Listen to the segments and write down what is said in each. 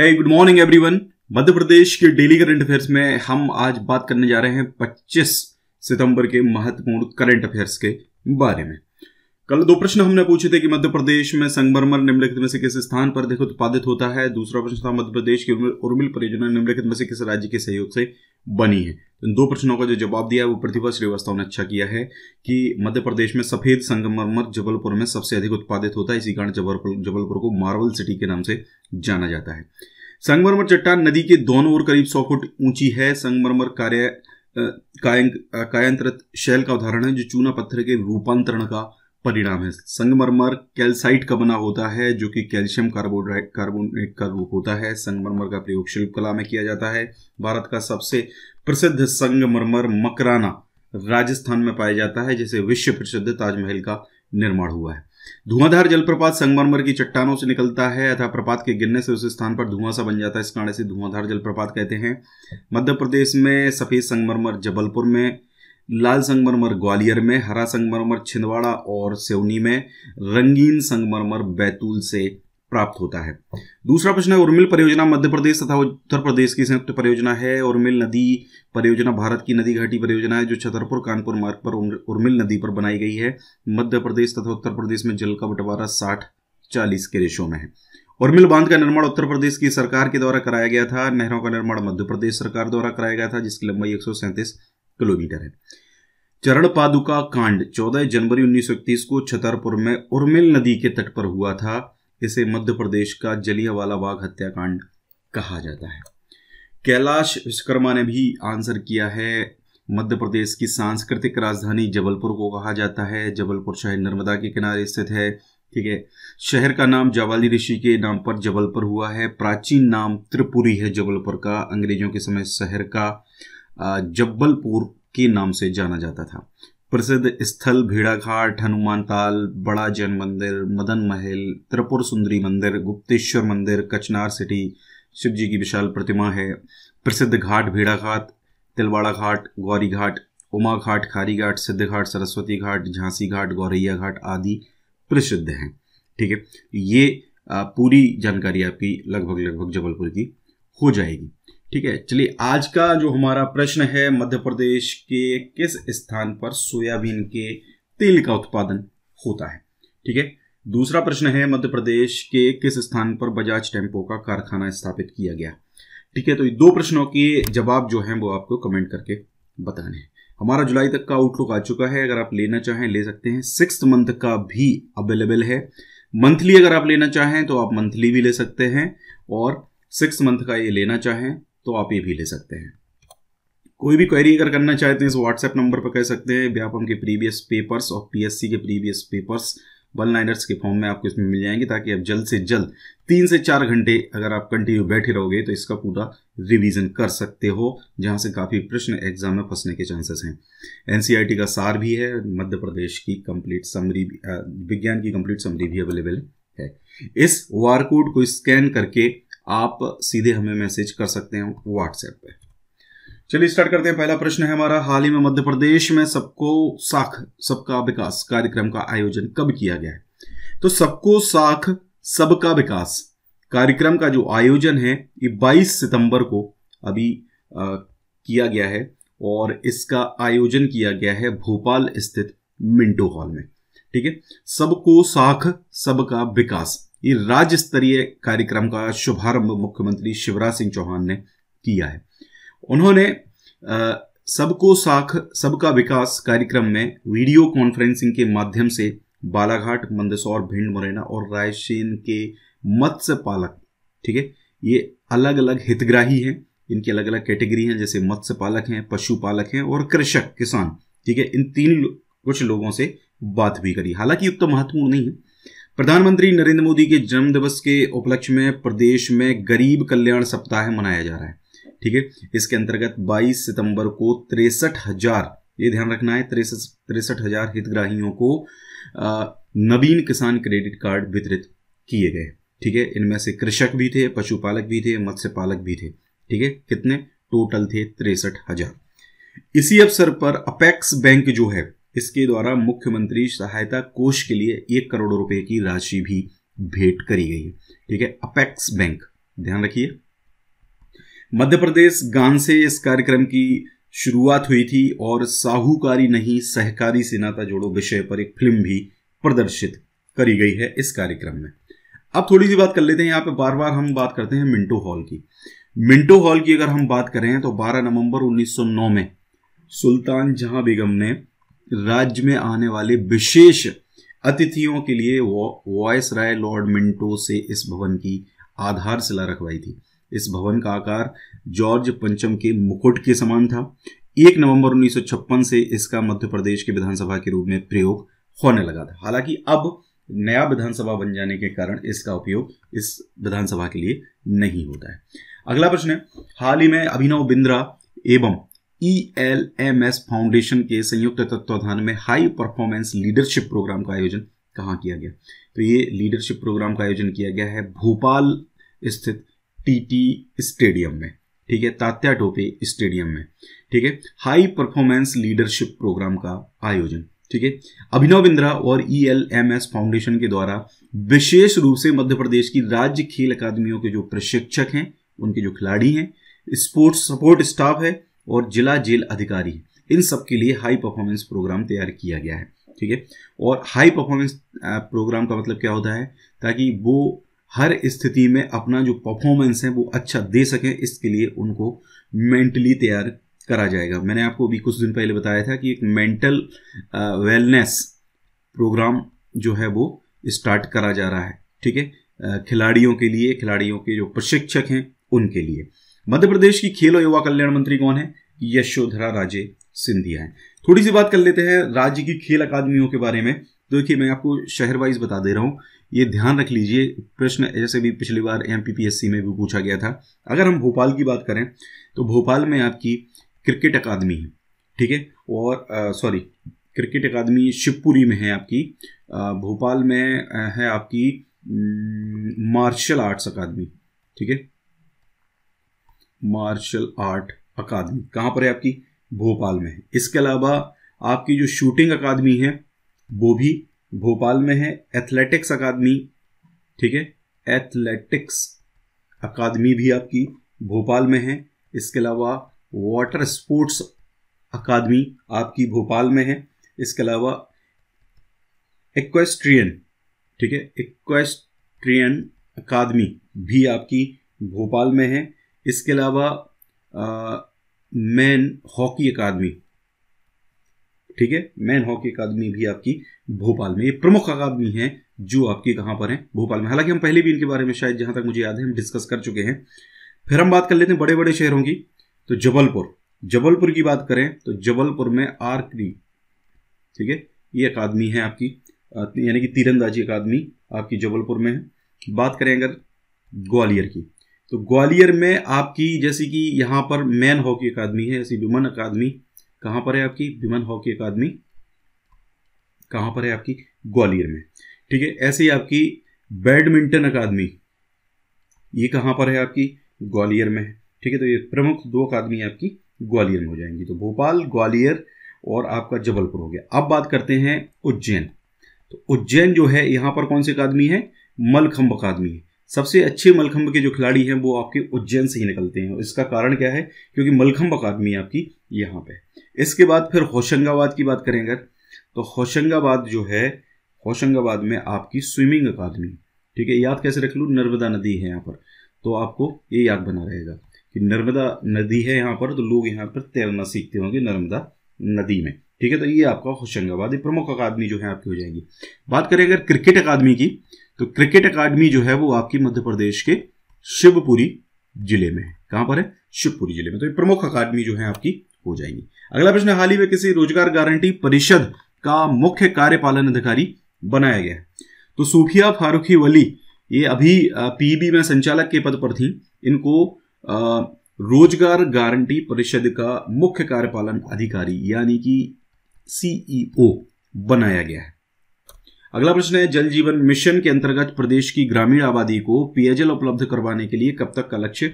है good morning everyone Madhya Pradesh के daily current affairs में हम आज बात करने जा रहे हैं 25 सितंबर के महत्वपूर्ण करंट अफेयर्स के बारे में कल दो प्रश्न हमने पूछे थे कि मध्य प्रदेश में संगमरमर निम्नलिखित में से किस स्थान पर देखो उत्पादित होता है दूसरा प्रश्न था मध्य प्रदेश की उर्मिल परियोजना निम्नलिखित में से किस राज्य के सहयोग से बनी है तो इन दो प्रश्नों का जो जवाब दिया है वो प्रतिभा श्रीवास्तव ने अच्छा किया है कि मध्य प्रदेश में सफेद संगमरमर जबलपुर में सबसे अधिक उत्पादित होता है इसी कारण जबलपुर जबलपुर को मार्बल सिटी के नाम से जाना जाता है संगमरमर चट्टान नदी के दोनों ओर करीब सौ फुट ऊंची है संगमरमर कार्य कायंत्रत शैल का उदाहरण है जो चूना पत्थर के रूपांतरण का परिणाम है संगमरमर कैल्साइट का बना होता है जो कि कैल्शियम कार्बोडाइट कार्बोनेट का रूप होता है संगमरमर का प्रयोग शिल्पकला में किया जाता है भारत का सबसे प्रसिद्ध संगमरमर मकराना राजस्थान में पाया जाता है जिसे विश्व प्रसिद्ध ताजमहल का निर्माण हुआ है धुआंधार जलप्रपात संगमरमर की चट्टानों से निकलता है अथा प्रपात के गिरने से उस स्थान पर धुआं सा बन जाता है इस कारण से धुआंधार जलप्रपात कहते हैं मध्य प्रदेश में सफ़ेद संगमरमर जबलपुर में लाल संगमरमर ग्वालियर में हरा संगमरमर छिंदवाड़ा और सेवनी में रंगीन संगमरमर बैतूल से प्राप्त होता है दूसरा प्रश्न है उर्मिल परियोजना मध्य प्रदेश तथा उत्तर प्रदेश की संयुक्त परियोजना है उर्मिल नदी परियोजना भारत की नदी घाटी परियोजना है जो छतरपुर कानपुर मार्ग पर उर्मिल नदी पर बनाई गई है मध्य प्रदेश तथा उत्तर प्रदेश में जल का बंटवारा साठ चालीस के रेशो में है उर्मिल बांध का निर्माण उत्तर प्रदेश की सरकार के द्वारा कराया गया था नहरों का निर्माण मध्य प्रदेश सरकार द्वारा कराया गया था जिसकी लंबाई एक किलोमीटर है चरण पादुका कांड 14 जनवरी 1931 को छतरपुर में उर्मिल नदी के तट पर हुआ था इसे मध्य प्रदेश का जलियावाला बाग हत्याकांड कहा जाता है कैलाश विश्वकर्मा ने भी आंसर किया है मध्य प्रदेश की सांस्कृतिक राजधानी जबलपुर को कहा जाता है जबलपुर शहर नर्मदा के किनारे स्थित है ठीक है शहर का नाम जावाली ऋषि के नाम पर जबलपुर हुआ है प्राचीन नाम त्रिपुरी है जबलपुर का अंग्रेजों के समय शहर का जबलपुर के नाम से जाना जाता था प्रसिद्ध स्थल भेड़ाघाट हनुमान ताल बड़ा जैन मंदिर मदन महल त्रिपुर सुंदरी मंदिर गुप्तेश्वर मंदिर कचनार सिटी शिव जी की विशाल प्रतिमा है प्रसिद्ध घाट भेड़ाघाट तिलवाड़ा घाट गौरी घाट उमा घाट खारी घाट सिद्ध घाट सरस्वती घाट झांसी घाट गौरैया घाट आदि प्रसिद्ध हैं ठीक है ये पूरी जानकारी आपकी लगभग लगभग जबलपुर की हो जाएगी ठीक है चलिए आज का जो हमारा प्रश्न है मध्य प्रदेश के किस स्थान पर सोयाबीन के तेल का उत्पादन होता है ठीक है दूसरा प्रश्न है मध्य प्रदेश के किस स्थान पर बजाज टेम्पो का कारखाना स्थापित किया गया ठीक है तो ये दो प्रश्नों के जवाब जो है वो आपको कमेंट करके बताने हैं हमारा जुलाई तक का आउटलुक आ चुका है अगर आप लेना चाहें ले सकते हैं सिक्स मंथ का भी अवेलेबल है मंथली अगर आप लेना चाहें तो आप मंथली भी ले सकते हैं और सिक्स मंथ का ये लेना चाहें तो आप ये भी ले सकते हैं कोई भी क्वेरी अगर करना चाहते हैं इस व्हाट्सएप नंबर पर कह सकते हैं व्यापम के प्रीवियस पेपर्स और पीएससी के प्रीवियस पेपर्स वन लाइनर्स के फॉर्म में आपको इसमें मिल जाएंगे ताकि आप जल्द से जल्द तीन से चार घंटे अगर आप कंटिन्यू बैठे रहोगे तो इसका पूरा रिवीजन कर सकते हो जहां से काफ़ी प्रश्न एग्जाम में फंसने के चांसेस हैं एनसीईआरटी e का सार भी है मध्य प्रदेश की कंप्लीट समरी विज्ञान की कंप्लीट समरी भी अवेलेबल है इस वार कोड को स्कैन करके आप सीधे हमें मैसेज कर सकते हैं व्हाट्सएप पे चलिए स्टार्ट करते हैं पहला प्रश्न है हमारा हाल ही में मध्य प्रदेश में सबको साख सबका विकास कार्यक्रम का आयोजन कब किया गया है तो सबको साख सबका विकास कार्यक्रम का जो आयोजन है ये 22 सितंबर को अभी आ, किया गया है और इसका आयोजन किया गया है भोपाल स्थित मिंटो हॉल में ठीक है सबको साख सबका विकास राज्य स्तरीय कार्यक्रम का शुभारंभ मुख्यमंत्री शिवराज सिंह चौहान ने किया है उन्होंने सबको साख सबका विकास कार्यक्रम में वीडियो कॉन्फ्रेंसिंग के माध्यम से बालाघाट मंदसौर भिंड मुरैना और रायसेन के मत्स्य पालक ठीक है ये अलग अलग हितग्राही हैं इनकी अलग अलग कैटेगरी हैं जैसे मत्स्य पालक हैं पशुपालक हैं और कृषक किसान ठीक है इन तीन कुछ लोगों से बात भी करी हालांकि उतना महत्वपूर्ण नहीं है प्रधानमंत्री नरेंद्र मोदी के जन्म दिवस के उपलक्ष्य में प्रदेश में गरीब कल्याण सप्ताह मनाया जा रहा है ठीक है इसके अंतर्गत 22 सितंबर को तिरसठ हजार ये ध्यान रखना है तिरसठ हजार हितग्राहियों को नवीन किसान क्रेडिट कार्ड वितरित किए गए ठीक है इनमें से कृषक भी थे पशुपालक भी थे मत्स्य पालक भी थे ठीक है कितने टोटल थे तिरसठ हजार इसी अवसर पर अपेक्स बैंक जो है इसके द्वारा मुख्यमंत्री सहायता कोष के लिए एक करोड़ रुपए की राशि भी भेंट करी गई है ठीक है अपेक्स बैंक ध्यान रखिए मध्य प्रदेश गान से इस कार्यक्रम की शुरुआत हुई थी और साहूकारी नहीं सहकारी से नाता जोड़ो विषय पर एक फिल्म भी प्रदर्शित करी गई है इस कार्यक्रम में अब थोड़ी सी बात कर लेते हैं यहाँ पे बार बार हम बात करते हैं मिंटो हॉल की मिंटो हॉल की अगर हम बात करें तो 12 नवंबर 1909 में सुल्तान जहां बेगम ने राज्य में आने वाले विशेष अतिथियों के लिए वॉयस राय लॉर्ड मिंटो से इस भवन की आधारशिला रखवाई थी इस भवन का आकार जॉर्ज पंचम के मुकुट के समान था एक नवंबर 1956 से इसका मध्य प्रदेश के विधानसभा के रूप में प्रयोग होने लगा था हालांकि अब नया विधानसभा बन जाने के कारण इसका उपयोग इस विधानसभा के लिए नहीं होता है अगला प्रश्न है हाल ही में अभिनव बिंद्रा एवं एल एम एस फाउंडेशन के संयुक्त तत्वाधान में हाई परफॉर्मेंस लीडरशिप प्रोग्राम का आयोजन कहाँ किया गया तो ये लीडरशिप प्रोग्राम का आयोजन किया गया है भोपाल स्थित टीटी स्टेडियम में ठीक है तात्या टोपे स्टेडियम में ठीक है हाई परफॉर्मेंस लीडरशिप प्रोग्राम का आयोजन ठीक है अभिनव बिंद्रा और E L M S foundation के द्वारा विशेष रूप से मध्य प्रदेश की राज्य खेल अकादमियों के जो प्रशिक्षक हैं उनके जो खिलाड़ी हैं स्पोर्ट्स सपोर्ट स्टाफ है और जिला जेल अधिकारी इन सब के लिए हाई परफॉर्मेंस प्रोग्राम तैयार किया गया है ठीक है और हाई परफॉर्मेंस प्रोग्राम का मतलब क्या होता है ताकि वो हर स्थिति में अपना जो परफॉर्मेंस है वो अच्छा दे सकें इसके लिए उनको मेंटली तैयार करा जाएगा मैंने आपको अभी कुछ दिन पहले बताया था कि एक मेंटल वेलनेस प्रोग्राम जो है वो स्टार्ट करा जा रहा है ठीक है खिलाड़ियों के लिए खिलाड़ियों के जो प्रशिक्षक हैं उनके लिए मध्य प्रदेश की खेल और युवा कल्याण मंत्री कौन है यशोधरा राजे सिंधिया है थोड़ी सी बात कर लेते हैं राज्य की खेल अकादमियों के बारे में देखिए मैं आपको शहर वाइज बता दे रहा हूँ ये ध्यान रख लीजिए प्रश्न जैसे भी पिछली बार एम में भी पूछा गया था अगर हम भोपाल की बात करें तो भोपाल में आपकी क्रिकेट अकादमी है ठीक है और सॉरी क्रिकेट अकादमी शिवपुरी में है आपकी भोपाल में है आपकी मार्शल आर्ट्स अकादमी ठीक है मार्शल आर्ट अकादमी कहां पर है आपकी भोपाल में है इसके अलावा आपकी जो शूटिंग अकादमी है वो भी भोपाल में है एथलेटिक्स अकादमी ठीक है एथलेटिक्स अकादमी भी आपकी भोपाल में है इसके अलावा वाटर स्पोर्ट्स अकादमी आपकी भोपाल में है इसके अलावा एक्वेस्ट्रियन ठीक है इक्वेस्ट्रियन अकादमी भी आपकी भोपाल में है इसके अलावा मैन हॉकी अकादमी ठीक है मैन हॉकी अकादमी भी आपकी भोपाल में ये प्रमुख अकादमी है जो आपकी कहां पर है भोपाल में हालांकि हम पहले भी इनके बारे में शायद जहां तक मुझे याद है हम डिस्कस कर चुके हैं फिर हम बात कर लेते हैं बड़े बड़े शहरों की तो जबलपुर जबलपुर की बात करें तो जबलपुर में आर्क्री ठीक है ये अकादमी है आपकी यानी कि तीरंदाजी अकादमी आपकी जबलपुर में है बात करें अगर ग्वालियर की तो ग्वालियर में आपकी जैसे कि यहाँ पर मैन हॉकी अकादमी है ऐसी विमन अकादमी कहाँ पर है आपकी विमन हॉकी अकादमी कहाँ पर है आपकी ग्वालियर में ठीक है ऐसे ही आपकी बैडमिंटन अकादमी ये कहाँ पर है आपकी ग्वालियर में है ठीक है तो ये प्रमुख दो अकादमी आपकी ग्वालियर में हो जाएंगी तो भोपाल ग्वालियर और आपका जबलपुर हो गया अब बात करते हैं उज्जैन तो उज्जैन जो है यहाँ पर कौन सी अकादमी है मलखम्ब अकादमी है सबसे अच्छे मलखंब के जो खिलाड़ी हैं वो आपके उज्जैन से ही निकलते हैं इसका कारण क्या है क्योंकि मलखंब अकादमी आपकी यहाँ पे इसके बाद फिर होशंगाबाद की बात करें अगर तो होशंगाबाद जो है होशंगाबाद में आपकी स्विमिंग अकादमी ठीक है याद कैसे रख लूँ नर्मदा नदी है यहाँ पर तो आपको ये याद बना रहेगा कि नर्मदा नदी है यहाँ पर तो लोग यहाँ पर तैरना सीखते होंगे नर्मदा नदी में ठीक है तो ये आपका होशंगाबाद प्रमुख अकादमी जो है आपकी हो जाएगी बात करें अगर क्रिकेट अकादमी की तो क्रिकेट अकादमी जो है वो आपकी मध्य प्रदेश के शिवपुरी जिले में है कहां पर है शिवपुरी जिले में तो ये प्रमुख अकादमी जो है आपकी हो जाएंगी अगला प्रश्न हाल ही में किसी रोजगार गारंटी परिषद का मुख्य कार्यपालन अधिकारी बनाया गया है तो सूफिया फारूखी वली ये अभी पीबी में संचालक के पद पर थी इनको रोजगार गारंटी परिषद का मुख्य कार्यपालन अधिकारी यानी कि सीईओ बनाया गया है अगला प्रश्न है जल जीवन मिशन के अंतर्गत प्रदेश की ग्रामीण आबादी को पेयजल उपलब्ध करवाने के लिए कब तक का लक्ष्य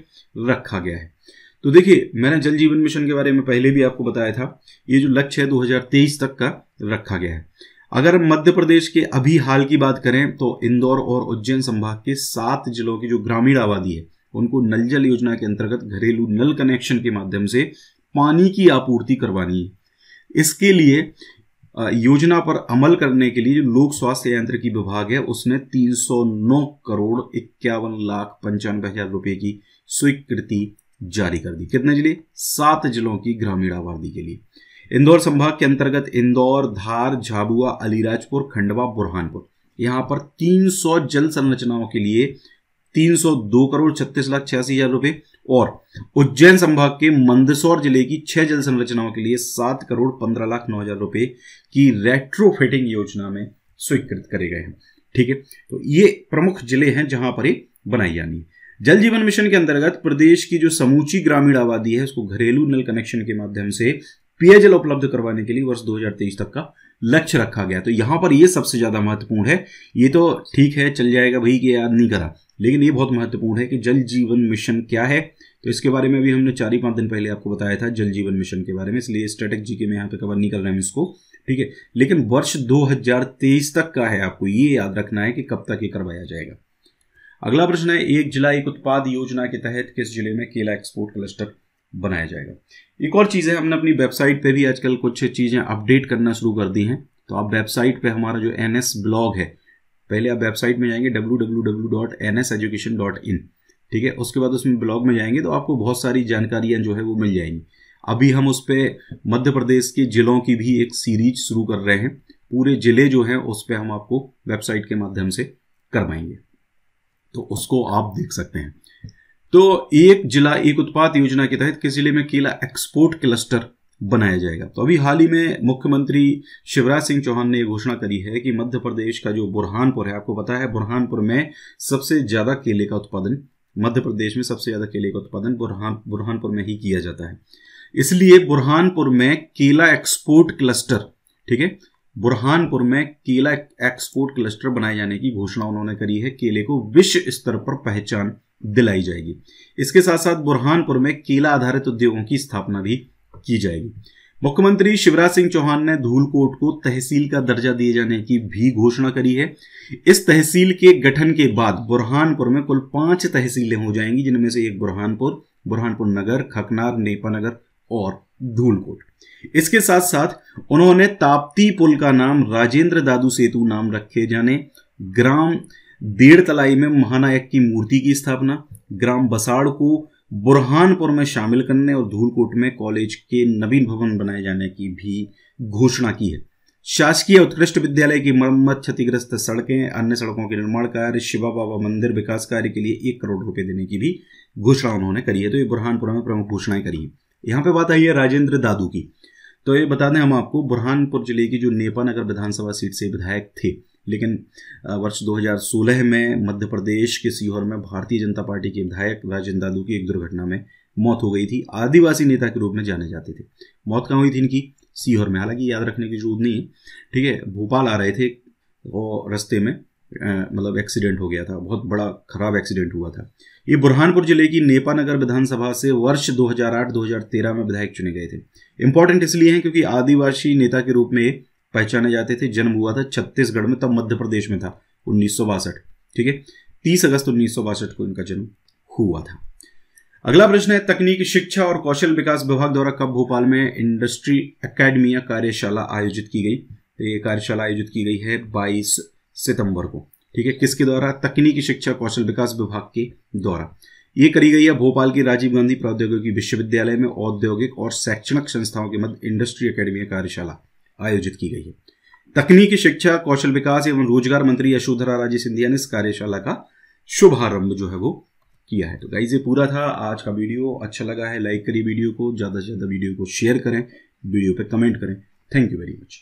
रखा गया है तो देखिए मैंने जल जीवन मिशन के बारे में पहले भी आपको बताया था ये जो लक्ष्य है 2023 तक का रखा गया है अगर मध्य प्रदेश के अभी हाल की बात करें तो इंदौर और उज्जैन संभाग के सात जिलों की जो ग्रामीण आबादी है उनको नल जल योजना के अंतर्गत घरेलू नल कनेक्शन के माध्यम से पानी की आपूर्ति करवानी है इसके लिए योजना पर अमल करने के लिए लोक स्वास्थ्य यंत्र की विभाग है उसने 309 करोड़ इक्यावन लाख पंचानवे हजार रुपए की स्वीकृति जारी कर दी कितने जिले सात जिलों की ग्रामीण आबादी के लिए इंदौर संभाग के अंतर्गत इंदौर धार झाबुआ अलीराजपुर खंडवा बुरहानपुर यहां पर 300 जल संरचनाओं के लिए 302 करोड़ छत्तीस लाख छियासी हजार रुपए और उज्जैन संभाग के मंदसौर जिले की छह जल संरचनाओं के लिए सात करोड़ पंद्रह लाख नौ हजार रुपए की रेट्रोफिटिंग योजना में स्वीकृत करे गए हैं ठीक है तो ये प्रमुख जिले हैं जहां पर ये बनाई जानी है जल जीवन मिशन के अंतर्गत प्रदेश की जो समूची ग्रामीण आबादी है उसको घरेलू नल कनेक्शन के माध्यम से पेयजल उपलब्ध करवाने के लिए वर्ष 2023 तक का लक्ष्य रखा गया तो यहाँ पर ये सबसे ज़्यादा महत्वपूर्ण है ये तो ठीक है चल जाएगा भाई कि याद नहीं करा लेकिन ये बहुत महत्वपूर्ण है कि जल जीवन मिशन क्या है तो इसके बारे में भी हमने चार ही पाँच दिन पहले आपको बताया था जल जीवन मिशन के बारे में इसलिए स्ट्रेटेक जी के मैं यहाँ पर कवर नहीं कर रहा हूँ इसको ठीक है लेकिन वर्ष दो तक का है आपको ये याद रखना है कि कब तक ये करवाया जाएगा अगला प्रश्न है एक जिला एक उत्पाद योजना के तहत किस जिले में केला एक्सपोर्ट क्लस्टर बनाया जाएगा एक और चीज़ है हमने अपनी वेबसाइट पे भी आजकल कुछ चीज़ें अपडेट करना शुरू कर दी हैं तो आप वेबसाइट पे हमारा जो एन ब्लॉग है पहले आप वेबसाइट में जाएंगे डब्ल्यू ठीक है उसके बाद उसमें ब्लॉग में जाएंगे तो आपको बहुत सारी जानकारियाँ जो है वो मिल जाएंगी अभी हम उस पर मध्य प्रदेश के ज़िलों की भी एक सीरीज शुरू कर रहे हैं पूरे ज़िले जो हैं उस पर हम आपको वेबसाइट के माध्यम से करवाएंगे तो उसको आप देख सकते हैं तो एक जिला एक उत्पाद योजना के तहत किस जिले में केला एक्सपोर्ट क्लस्टर बनाया जाएगा तो अभी हाल ही में मुख्यमंत्री शिवराज सिंह चौहान ने घोषणा करी है कि मध्य प्रदेश का जो बुरहानपुर है आपको पता है बुरहानपुर में सबसे ज़्यादा केले का उत्पादन मध्य प्रदेश में सबसे ज़्यादा केले का उत्पादन बुरहान बुरहानपुर में ही किया जाता है इसलिए बुरहानपुर में केला एक्सपोर्ट क्लस्टर ठीक है बुरहानपुर में केला एक्सपोर्ट क्लस्टर बनाए जाने की घोषणा उन्होंने करी है केले को विश्व स्तर पर पहचान दिलाई जाएगी इसके साथ साथ बुरहानपुर में केला आधारित उद्योगों की स्थापना भी की जाएगी मुख्यमंत्री शिवराज सिंह चौहान ने धूलकोट को तहसील का दर्जा दिए जाने की भी घोषणा करी है इस तहसील के गठन के बाद बुरहानपुर में कुल पांच तहसीलें हो जाएंगी जिनमें से एक बुरहानपुर बुरहानपुर नगर खकनार नेपानगर और धूलकोट इसके साथ साथ उन्होंने ताप्ती पुल का नाम राजेंद्र दादू सेतु नाम रखे जाने ग्राम डेढ़ तलाई में महानायक की मूर्ति की स्थापना ग्राम बसाड़ को बुरहानपुर में शामिल करने और धूलकोट में कॉलेज के नवीन भवन बनाए जाने की भी घोषणा की है शासकीय उत्कृष्ट विद्यालय की मरम्मत क्षतिग्रस्त सड़कें अन्य सड़कों के निर्माण कार्य शिवा बाबा मंदिर विकास कार्य के लिए एक करोड़ रुपए देने की भी घोषणा उन्होंने करी है तो ये बुरहानपुरा में प्रमुख घोषणाएं करी है यहाँ पे बात आई है राजेंद्र दादू की तो ये बता दें हम आपको बुरहानपुर जिले की जो नेपानगर विधानसभा सीट से विधायक थे लेकिन वर्ष 2016 में मध्य प्रदेश के सीहोर में भारतीय जनता पार्टी के विधायक राजेंद्र दादू की एक दुर्घटना में मौत हो गई थी आदिवासी नेता के रूप में जाने जाते थे मौत कहाँ हुई थी इनकी सीहोर में हालांकि याद रखने की जरूरत नहीं है ठीक है भोपाल आ रहे थे और रस्ते में मतलब एक्सीडेंट हो गया था बहुत बड़ा खराब एक्सीडेंट हुआ था ये बुरहानपुर जिले की नेपानगर विधानसभा से वर्ष 2008-2013 में विधायक चुने गए थे इंपॉर्टेंट इसलिए हैं क्योंकि आदिवासी नेता के रूप में पहचाने जाते थे जन्म हुआ था छत्तीसगढ़ में तब मध्य प्रदेश में था उन्नीस ठीक है तीस अगस्त उन्नीस को इनका जन्म हुआ था अगला प्रश्न है तकनीक शिक्षा और कौशल विकास विभाग द्वारा कब भोपाल में इंडस्ट्री अकेडमिया कार्यशाला आयोजित की गई तो ये कार्यशाला आयोजित की गई है 22 सितंबर को ठीक है किसके द्वारा तकनीकी शिक्षा कौशल विकास विभाग के द्वारा ये करी गई है भोपाल की राजीव गांधी प्रौद्योगिकी विश्वविद्यालय में औद्योगिक और शैक्षणिक संस्थाओं के मध्य इंडस्ट्री अकेडमी कार्यशाला आयोजित की गई है तकनीकी शिक्षा कौशल विकास एवं रोजगार मंत्री यशोधरा राजे सिंधिया ने इस कार्यशाला का शुभारंभ जो है वो किया है तो गाइज ये पूरा था आज का वीडियो अच्छा लगा है लाइक करिए वीडियो को ज़्यादा से ज़्यादा वीडियो को शेयर करें वीडियो पर कमेंट करें थैंक यू वेरी मच